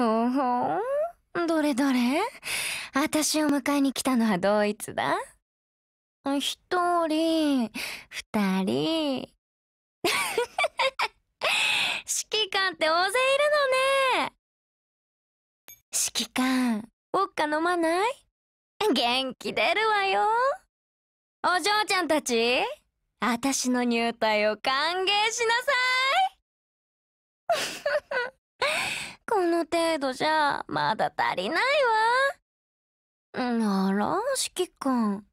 ほうほうどれどれ私を迎えに来たのはどいつだ一人二人 指揮官って大勢いるのね指揮官ウォッカ飲まない元気出るわよお嬢ちゃんたち私の入隊を歓迎しなさいの程度じゃまだ足りないわあらしきくん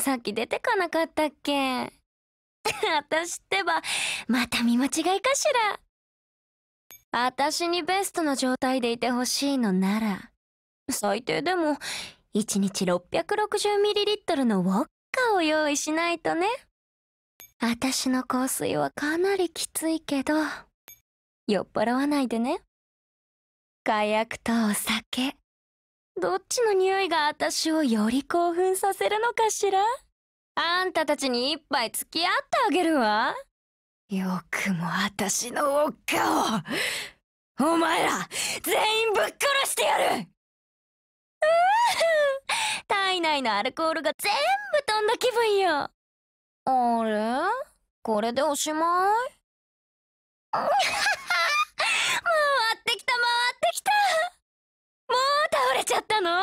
さっき出てかなかったっけ 私ってばまた見間違いかしら私にベストの状態でいてほしいのなら最低でも1日 660ml のウォッカを用意しないとね私の香水はかなりきついけど酔っ払わないでね火薬とお酒どっちの匂いが私をより興奮させるのかしらあんたたちに一杯付き合ってあげるわよくも私のおっかをお前ら全員ぶっ殺してやる体内のアルコールが全部飛んだ気分よあれこれでおしまいったの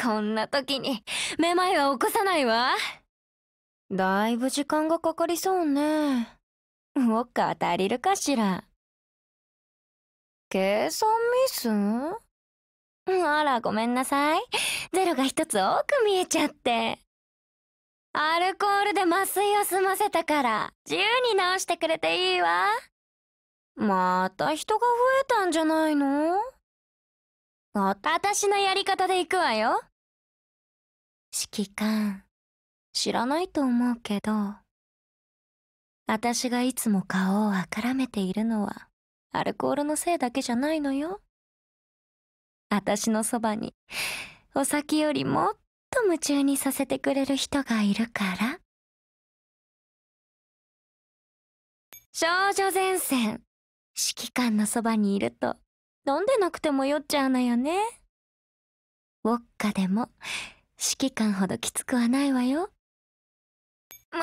こんな時にめまいは起こさないわだいぶ時間がかかりそうねウォッカー足りるかしら計算ミスあらごめんなさいゼロが一つ多く見えちゃってアルコールで麻酔を済ませたから自由に直してくれていいわまた人が増えたんじゃないの私のやり方で行くわよ。指揮官、知らないと思うけど、私がいつも顔をあからめているのは、アルコールのせいだけじゃないのよ。私のそばに、お酒よりもっと夢中にさせてくれる人がいるから。少女前線。指揮官のそばにいると飲んでなくても酔っちゃうのよね。ウォッカでも、指揮官ほどきつくはないわよ。ま、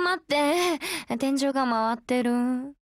待って、天井が回ってる。